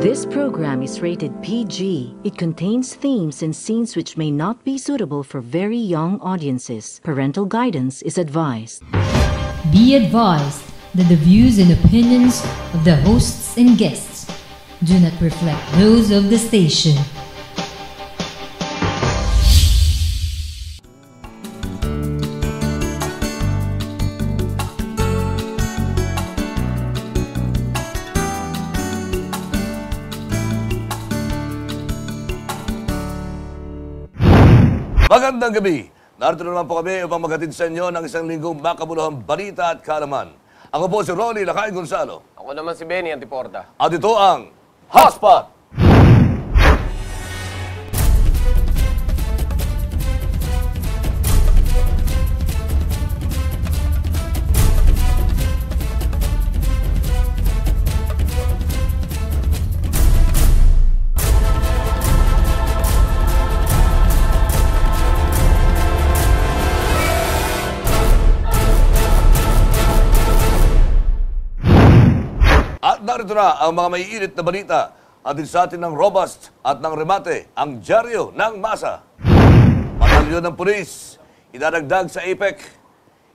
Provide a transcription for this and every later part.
This program is rated PG. It contains themes and scenes which may not be suitable for very young audiences. Parental guidance is advised. Be advised that the views and opinions of the hosts and guests do not reflect those of the station. Magandang gabi. Narito na naman po kami upang maghatid sa inyo ng isang linggong makabuluhang balita at kalaman. Ako po si Rolly Lakayin Gonzalo. Ako naman si Benny Antiporta. At ito ang Hotspot! na ang mga maiinit na balita. Atin sa atin ng Robust at ng Remate, ang dyaryo ng masa. Batalyon ng pulis, idadagdag sa APEC.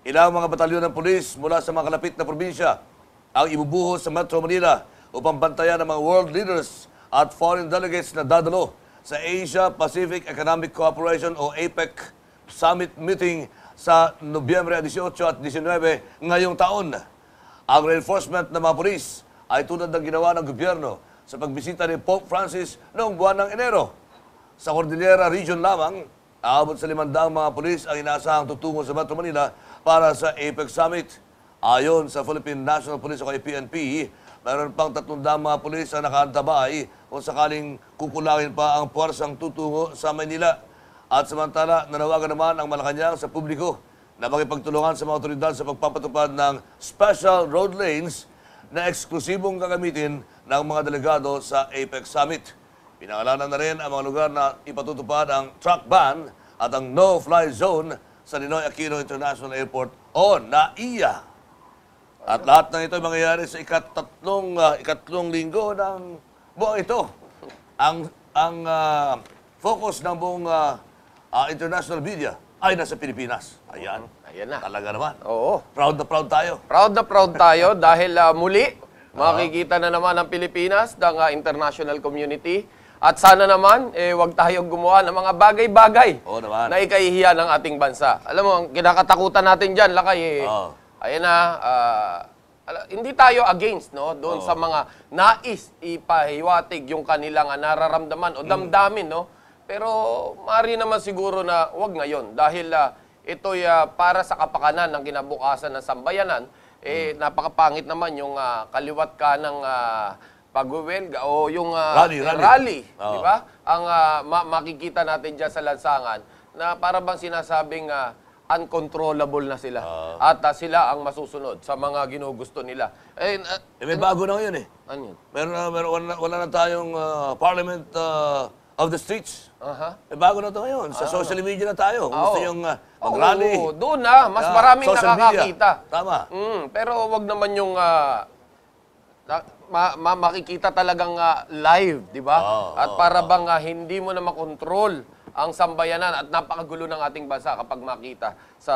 Ilang mga batalyon ng pulis mula sa mga kalapit na probinsya ang ibubuhos sa Metro Manila upang bantayan ng mga world leaders at foreign delegates na dadalo sa Asia-Pacific Economic Cooperation o APEC Summit Meeting sa Nobyembre 18 at 19 ngayong taon. Ang reinforcement ng mga polis ay tulad ng ginawa ng gobyerno sa pagbisita ni Pope Francis noong buwan ng Enero. Sa Cordillera Region lamang, aabot sa limandaang mga pulis ang inaasahang tutungo sa Metro Manila para sa APEC Summit. Ayon sa Philippine National Police o PNP, mayroon pang 300 mga pulis ang nakaantabay kung sakaling kukulangin pa ang puwersang tutungo sa Manila. At samantala, nanawagan naman ang Malacanang sa publiko na makipagtulungan sa mga otoridad sa pagpapatupad ng special road lanes na eksklusibong gagamitin ng mga delegado sa APEC Summit. Pinangalanan na rin ang mga lugar na ipatutupad ang truck ban at ang no-fly zone sa Ninoy Aquino International Airport o NAIA. At lahat ng ito ay mangyayari sa ikatatlong, uh, ah, ikatlong linggo ng buong ito. Ang, ang uh, focus ng buong uh, uh, international media ay nasa Pilipinas. Ayan. Ayan na. Talaga naman. Oo. Proud na proud tayo. Proud na proud tayo dahil uh, muli makikita na naman ang Pilipinas ng uh, international community. At sana naman, eh, wag tayong gumawa ng mga bagay-bagay na ikahihiya ng ating bansa. Alam mo, ang kinakatakutan natin dyan, Lakay, eh, Oo. ayan na, ah, ala- hindi tayo against, no? Doon sa mga nais ipahiwatig yung kanilang ah, nararamdaman o mm. damdamin, no? Pero maaari naman siguro na wag ngayon dahil uh, ito'y uh, para sa kapakanan ng kinabukasan ng sambayanan. Eh, hmm. napakapangit naman yung uh, kaliwat ka ng uh, pagwewelga o yung uh, rally. rally. rally oh. Di ba? Ang uh, ma- makikita natin diyan sa lansangan na para bang sinasabing uh, uncontrollable na sila. Uh, At uh, sila ang masusunod sa mga ginugusto nila. Eh, uh, eh may bago na 'yun eh. Ano yun? Meron, meron, wala, wala na tayong uh, parliament uh, of the streets. Aha. Uh-huh. Eh, bago na to ngayon. Sa ah. social media na tayo. Kung Gusto yung uh, ah, mag-rally. Oo, doon na. Ah. Mas Ah, maraming social media. nakakakita. Tama. Mm, pero wag naman yung ah, ma- ma- makikita talagang ah, live, di ba? Oo, at para bang ah, hindi mo na makontrol ang sambayanan at napakagulo ng ating bansa kapag makita sa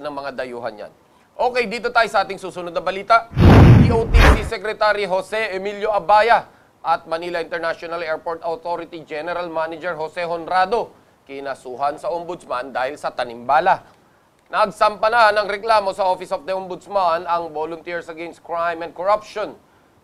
ng mga dayuhan yan. Okay, dito tayo sa ating susunod na balita. DOTC Secretary Jose Emilio Abaya at Manila International Airport Authority General Manager Jose Honrado kinasuhan sa ombudsman dahil sa tanimbala. Nagsampa na ng reklamo sa Office of the Ombudsman ang Volunteers Against Crime and Corruption,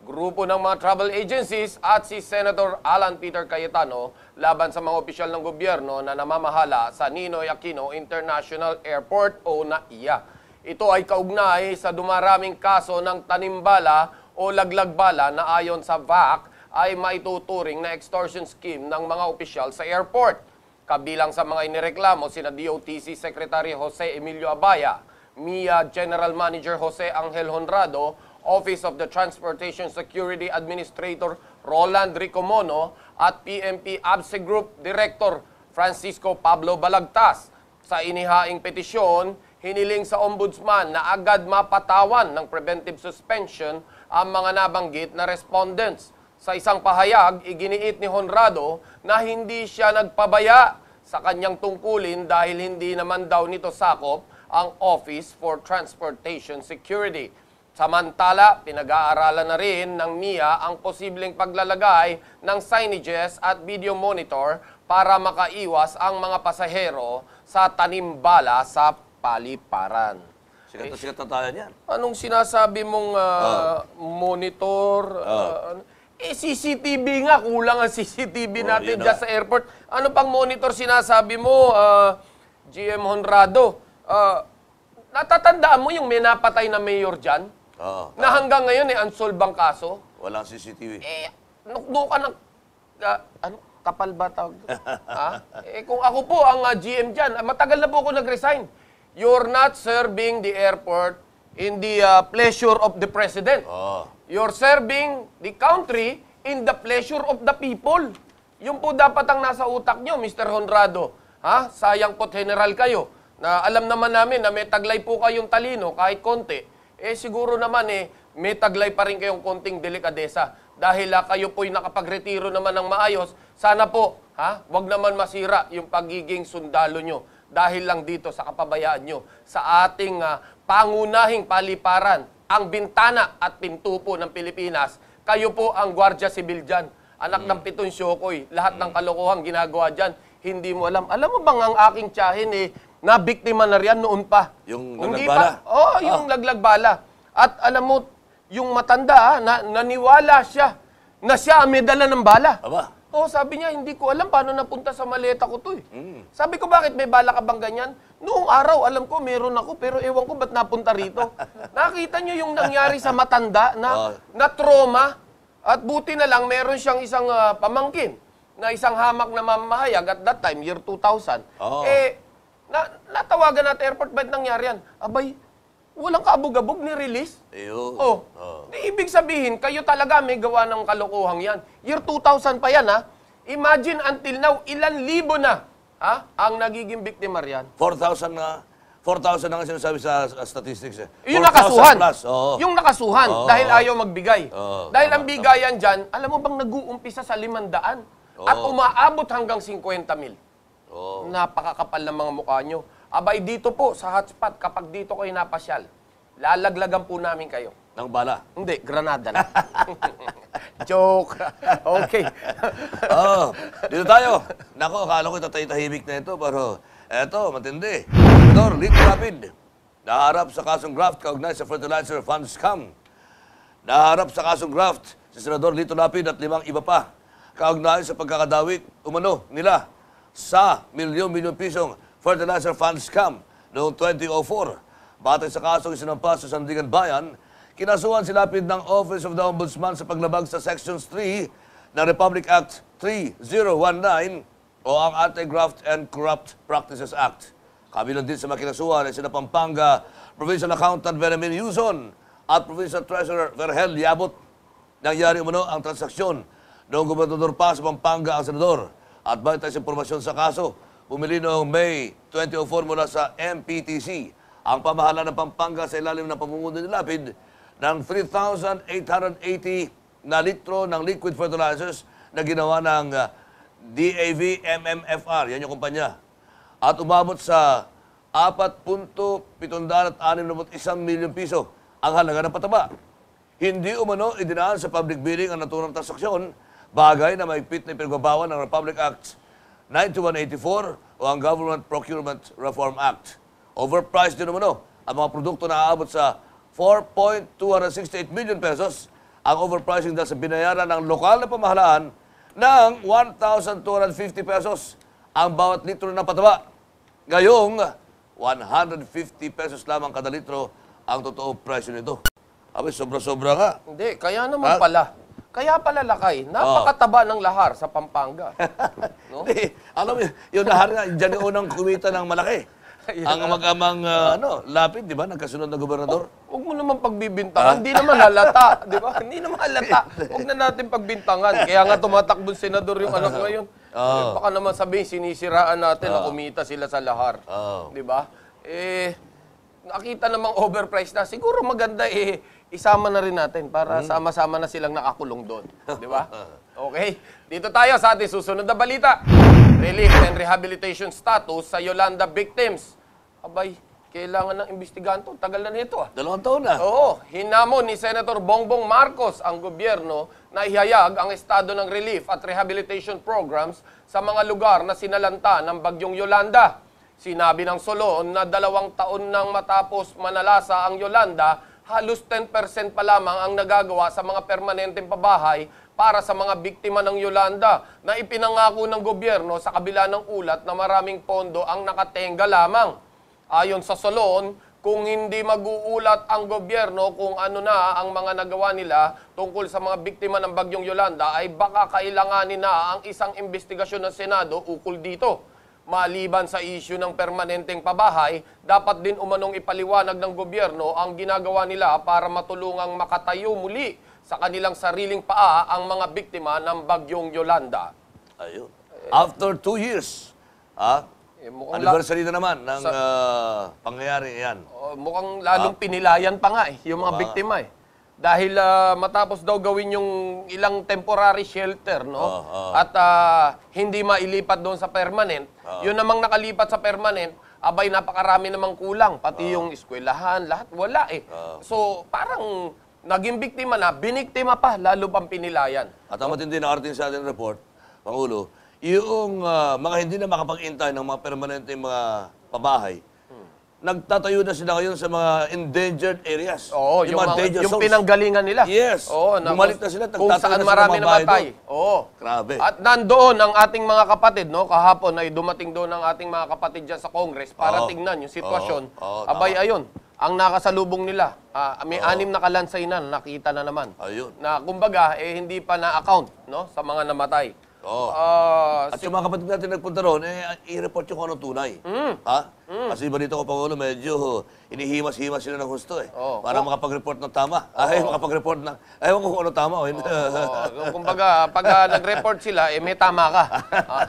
grupo ng mga travel agencies at si Senator Alan Peter Cayetano laban sa mga opisyal ng gobyerno na namamahala sa Ninoy Aquino International Airport o NAIA. Ito ay kaugnay sa dumaraming kaso ng tanimbala o laglagbala na ayon sa VAC ay may maituturing na extortion scheme ng mga opisyal sa airport. Kabilang sa mga inireklamo sina DOTC Secretary Jose Emilio Abaya, MIA General Manager Jose Angel Honrado, Office of the Transportation Security Administrator Roland Ricomono at PMP ABSE Group Director Francisco Pablo Balagtas. Sa inihaing petisyon, hiniling sa ombudsman na agad mapatawan ng preventive suspension ang mga nabanggit na respondents. Sa isang pahayag, iginiit ni Honrado na hindi siya nagpabaya sa kanyang tungkulin dahil hindi naman daw nito sakop ang Office for Transportation Security. Samantala, pinag-aaralan na rin ng MIA ang posibleng paglalagay ng signages at video monitor para makaiwas ang mga pasahero sa tanimbala sa paliparan. Sikat na sikat na tayo niyan. Anong sinasabi mong uh, oh. monitor? Oh. Uh, eh, CCTV nga. Kulang ang CCTV oh, natin dyan sa airport. Ano pang monitor sinasabi mo, uh, ah, GM Honrado? Uh, natatandaan mo yung may napatay na mayor dyan? Oo. Na hanggang ngayon, eh, unsolved ang kaso? Walang CCTV. Eh, nukdo ka ng... Uh, ano? Kapal ba tawag? ha? Ah, eh, kung ako po ang uh, GM dyan, matagal na po ako nag-resign. You're not serving the airport in the uh, pleasure of the president. Oh. You're serving the country in the pleasure of the people. Yung po dapat ang nasa utak nyo, Mr. Honrado. Ha? Sayang po't general kayo. Na alam naman namin na may taglay po kayong talino kahit konti. Eh siguro naman eh, may taglay pa rin kayong konting delikadesa. Dahil ah, kayo po'y nakapagretiro naman ng maayos, sana po, ha, wag naman masira yung pagiging sundalo nyo dahil lang dito sa kapabayaan nyo, sa ating uh, pangunahing paliparan ang bintana at pinto po ng Pilipinas, kayo po ang Guardia Civil dyan. Anak mm. ng pitong Siyokoy, lahat mm. ng kalokohan ginagawa dyan, hindi mo alam. Alam mo bang ang aking tiyahin eh, na biktima na riyan noon pa. Yung naglagbala? Oo, oh, yung oh. naglagbala. At alam mo, yung matanda, ha, ah, na, naniwala siya na siya ang may dala ng bala. Aba. Oh, sabi niya, hindi ko alam paano napunta sa maleta ko to eh. Mm. Sabi ko, bakit may bala ka bang ganyan? Noong araw, alam ko, meron ako, pero ewan ko ba't napunta rito. Nakita niyo yung nangyari sa matanda na, oh. na trauma, at buti na lang meron siyang isang uh, pamangkin na isang hamak na mamahayag at that time, year 2000. Oh. Eh, na, natawagan natin airport, ba't nangyari yan? Abay, Walang kaabog-abog ni release. Ayun. Oh. oh. Di ibig sabihin, kayo talaga may gawa ng kalokohan yan. Year 2000 pa yan, ha? Imagine until now, ilan libo na ha? ang nagiging biktima riyan. 4,000 na. 4,000 na nga sinasabi sa statistics. Eh. Yung nakasuhan. Plus, oh. Yung nakasuhan oh. dahil ayaw magbigay. Oh. Dahil ang bigayan dyan, alam mo bang nag-uumpisa sa 500 oh. at umaabot hanggang 50 mil. Oh. Napakakapal ng mga mukha nyo. Abay dito po sa hotspot, kapag dito kayo napasyal, lalaglagan po namin kayo. Ng bala? Hindi, granada na. Joke. okay. oh, dito tayo. Nako, akala ko tatay-tahimik na ito, pero eto, matindi. Senador Lito Rapid, naharap sa kasong graft kaugnay sa fertilizer fund scam. Naharap sa kasong graft si Senador Lito Lapid at limang iba pa kaugnay sa pagkakadawit umano nila sa milyon-milyon pisong fertilizer fund scam noong 2004. Batay sa kasong isinampa sa Sandigan Bayan, kinasuhan si Lapid ng Office of the Ombudsman sa paglabag sa Sections 3 ng Republic Act 3019 o ang Anti-Graft and Corrupt Practices Act. Kabilang din sa makinasuhan ay sina Pampanga, Provincial Accountant Benjamin Yuzon at Provincial Treasurer Verhel Yabot. Nangyari umano ang transaksyon noong Gobernador pa sa Pampanga ang Senador at batay sa impormasyon sa kaso bumili noong May 2004 mula sa MPTC ang pamahala ng Pampanga sa ilalim ng pamumuno ni Lapid ng 3,880 na litro ng liquid fertilizers na ginawa ng ah, DAV MMFR, yan yung kumpanya, at umabot sa 4.761 milyon piso ang halaga ng pataba. Hindi umano idinaan sa public bidding ang naturang transaksyon, bagay na maipit na ipinagbabawan ng Republic Act 9184 o ang Government Procurement Reform Act. Overpriced din naman o. Ang mga produkto na aabot sa 4.268 million pesos ang overpricing dahil sa binayaran ng lokal na pamahalaan ng 1,250 pesos ang bawat litro ng pataba. Ngayong 150 pesos lamang kada litro ang totoong presyo nito. Abi, sobra-sobra nga. Hindi, kaya naman ha? pala. Kaya pala lakay, oh. napakataba ng lahar sa Pampanga. no? Di, alam mo, yung lahar nga, dyan yung unang kumita ng malaki. Ang mag-amang uh, ano, lapid, di ba? Nagkasunod na gobernador. Oh, huwag mo naman pagbibintangan. Ah. Hindi naman halata, di ba? Hindi naman halata. Huwag na natin pagbintangan. Kaya nga tumatakbong senador yung anak ngayon. Oh. Baka naman sabihin, sinisiraan natin na oh. kumita sila sa lahar. Oh. Di ba? Eh, nakita namang overpriced na, siguro maganda eh, isama na rin natin para hmm. sama-sama na silang nakakulong doon. Di ba? Okay. Dito tayo sa ating susunod na balita. Relief and rehabilitation status sa Yolanda victims. Abay, kailangan ng investiganto. Tagal na nito ah. Dalawang taon na. Oo. Hinamon ni Senator Bongbong Marcos ang gobyerno na ihayag ang estado ng relief at rehabilitation programs sa mga lugar na sinalanta ng bagyong Yolanda. Sinabi ng Solon na dalawang taon nang matapos manalasa ang Yolanda, halos 10% pa lamang ang nagagawa sa mga permanenteng pabahay para sa mga biktima ng Yolanda na ipinangako ng gobyerno sa kabila ng ulat na maraming pondo ang nakatenga lamang. Ayon sa Solon, kung hindi mag-uulat ang gobyerno kung ano na ang mga nagawa nila tungkol sa mga biktima ng Bagyong Yolanda ay baka kailanganin na ang isang investigasyon ng Senado ukol dito. Maliban sa isyu ng permanenteng pabahay, dapat din umanong ipaliwanag ng gobyerno ang ginagawa nila para matulungang makatayo muli sa kanilang sariling paa ang mga biktima ng bagyong Yolanda. Ayun. After two years, ah, eh, anniversary na naman ng sa, uh, ah, pangyayari yan. Uh, oh, mukhang lalong ah. pinilayan pa nga eh, yung mga ah. biktima eh dahil uh, matapos daw gawin yung ilang temporary shelter no oh, oh. at uh, hindi mailipat doon sa permanent oh. yun namang nakalipat sa permanent abay napakarami namang kulang pati oh. yung eskwelahan lahat wala eh oh. so parang naging biktima na biniktima pa lalo pang pinilayan at tama din din artin sa ating report Pangulo yung uh, mga hindi na makapag-intay ng mga permanenteng mga pabahay nagtatayo na sila ngayon sa mga endangered areas. Oo, yung, yung, mga, yung pinanggalingan nila. Yes. Oo, na, Bumalik na sila, kung saan na marami namatay. Oo. Grabe. At nandoon ang ating mga kapatid, no? kahapon ay dumating doon ang ating mga kapatid dyan sa Congress para Oo. tingnan yung sitwasyon. Oo. Oo, Abay, tama. ayun. Ang nakasalubong nila, ah, may Oo. anim na kalansay na nakita na naman. Ayun. Na kumbaga, eh, hindi pa na-account no? sa mga namatay. Oh. Ah, At si- yung mga kapatid natin nagpunta roon, eh, i-report yung kung anong tunay. Mm. Ha? Mm. Kasi iba dito ko, Pangulo, medyo inihimas-himas sila ng gusto eh. Oo. Para makapag-report ng tama. Ay, makapag-report ng... Ayaw ko kung ano tama. Oh. oh, kumbaga, pag ah, nag-report sila, eh, may tama ka. Ah,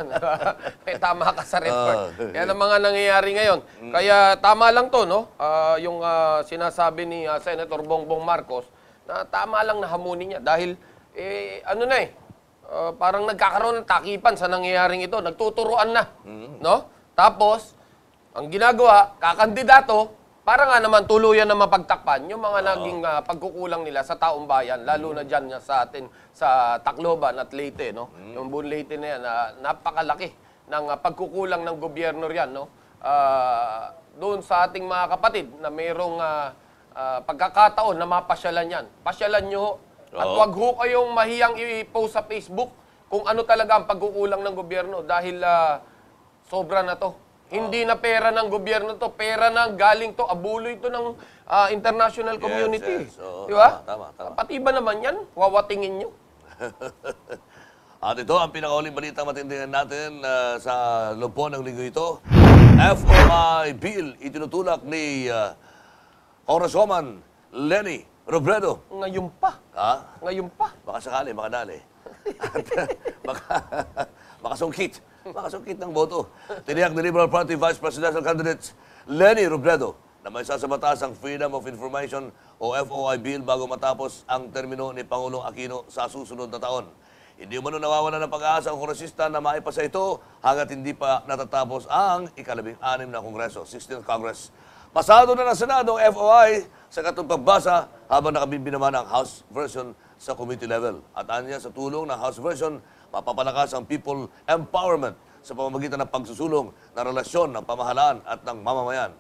may tama ka sa report. Ah. Yan ang mga nangyayari ngayon. Mm. Kaya tama lang to, no? Ah, yung ah, sinasabi ni ah, Senator Bongbong Marcos, na tama lang na hamunin niya. Dahil, eh, ano na eh, uh, parang nagkakaroon ng takipan sa nangyayaring ito. Nagtuturuan na. Mm. No? Tapos, ang ginagawa, kakandidato, para nga naman tuluyan na mapagtakpan yung mga oh. naging uh, pagkukulang nila sa taong bayan, lalo mm. na dyan sa atin, sa Tacloban at Leyte. No? Mm. Yung buong Leyte na yan, uh, napakalaki ng uh, pagkukulang ng gobyerno riyan. No? Uh, doon sa ating mga kapatid na mayroong uh, uh, pagkakataon na mapasyalan yan. Pasyalan nyo at Oo. wag ho kayong mahiyang i-post sa Facebook kung ano talaga ang pag-uulang ng gobyerno dahil ah, sobra na to. Hindi na pera ng gobyerno to, pera na galing to, abuloy to ng ah, international community. yes. Oo, Di ba? tama, tama, tama. Ah, pati ba naman yan? Wawatingin nyo. At ito ang pinakahuling balita matindihan natin ah, sa lupo ng linggo ito. FOI bill itinutulak ni ah, Congresswoman Lenny Robredo. Ngayon pa. Ha? Ngayon pa. Baka sakali, baka At baka, baka sungkit. Baka sungkit ng boto. Tiniyak ni Liberal Party Vice Presidential Candidate Lenny Robredo na may sasabatas ang Freedom of Information o FOI Bill bago matapos ang termino ni Pangulong Aquino sa susunod na taon. Hindi umano nawawala ng pag-aasa ang kongresista na maipasa ito hanggat hindi pa natatapos ang ikalabing-anim na Kongreso, 16th Congress Pasado na ng Senado ang FOI sa katong pagbasa habang nakabimbi naman ang House version sa committee level. At anya sa tulong ng House version, mapapalakas ang people empowerment sa pamamagitan ng pagsusulong na relasyon ng pamahalaan at ng mamamayan.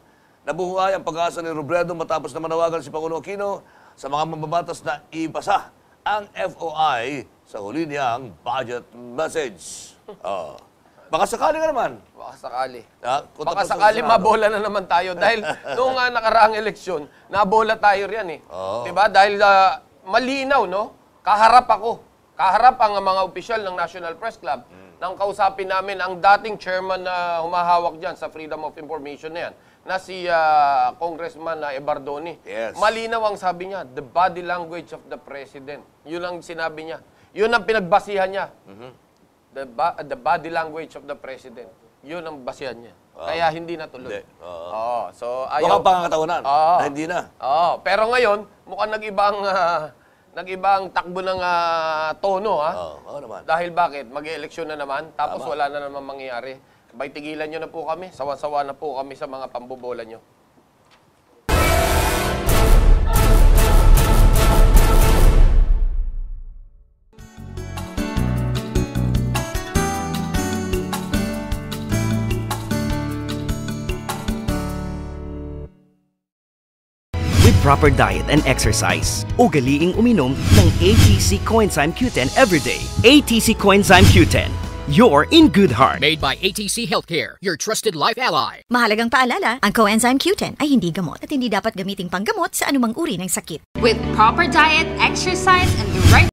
Nabuhuhay ang pag-asa ni Robredo matapos na manawagan si Pangulo Aquino sa mga mababatas na ipasa ang FOI sa huli niyang budget message. Oh. Baka sakali ka naman. Baka sakali. Ha? Ah, kung Baka sakali mabola na naman tayo dahil noong ah, nakaraang eleksyon, nabola tayo riyan eh. Oo. 'Di ba? Dahil ah, malinaw no, kaharap ako. Kaharap ang mga opisyal ng National Press Club hmm. nang kausapin namin ang dating chairman na humahawak diyan sa Freedom of Information na yan na si ah, Congressman na ah, Ebardoni. Yes. Malinaw ang sabi niya, the body language of the president. Yun ang sinabi niya. Yun ang pinagbasihan niya. Mm-hmm the, ba- the body language of the president. Yun ang basihan niya. Ah. Kaya hindi na tuloy. Hindi. Ah. Oo. oh, So, ayo. Baka pangakatawanan. Oo. Na ah, hindi na. Oh, pero ngayon, mukhang nag-ibang nag-ibang takbo ng ah, tono ha. Oo, oh, naman. Dahil bakit? Mag-eeleksyon na naman, tapos wala na naman mangyayari. Bay tigilan nyo na po kami, sawa-sawa na po kami sa mga pambobola niyo. proper diet and exercise. Ugaliing uminom ng ATC Coenzyme Q10 everyday. ATC Coenzyme Q10. You're in good heart. Made by ATC Healthcare, your trusted life ally. Mahalagang paalala, ang Coenzyme Q10 ay hindi gamot at hindi dapat gamiting panggamot sa anumang uri ng sakit. With proper diet, exercise, and the right